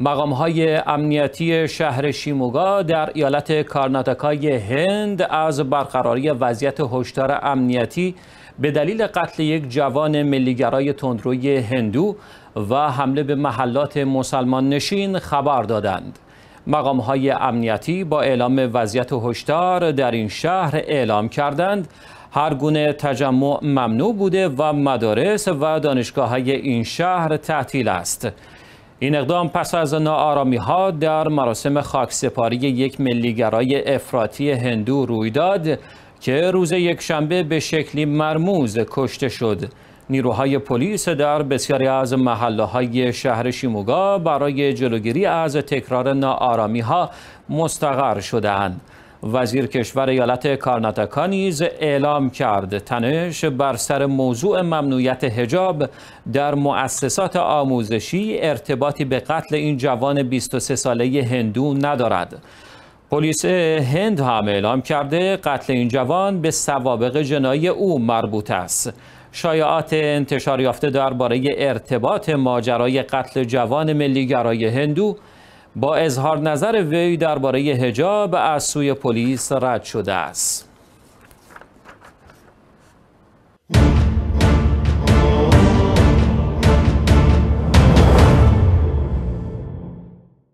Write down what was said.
مقام های امنیتی شهر شیموگا در ایالت کارناتاکای هند از برقراری وضعیت هشدار امنیتی به دلیل قتل یک جوان ملیگرای تندروی هندو و حمله به محلات مسلمان نشین خبر دادند. مقام های امنیتی با اعلام وضعیت هشدار در این شهر اعلام کردند هر گونه تجمع ممنوع بوده و مدارس و دانشگاه های این شهر تعطیل است. این اقدام پس از ناآرامی ها در مراسم خاکسپاری یک ملیگرای افراطی هندو روی داد که روز یکشنبه به شکلی مرموز کشته شد نیروهای پلیس در بسیاری از محله های شهر شیموگا برای جلوگیری از تکرار ناآرامی ها مستقر شدند. وزیر کشور ایالت کارناتاکا نیز اعلام کرد تنش بر سر موضوع ممنوعیت حجاب در مؤسسات آموزشی ارتباطی به قتل این جوان 23 ساله هندو ندارد پلیس هند هم اعلام کرده قتل این جوان به سوابق جنایی او مربوط است شایعات انتشار یافته درباره ارتباط ماجرای قتل جوان ملیگرای هندو با اظهار نظر وی درباره حجاب از سوی پلیس رد شده است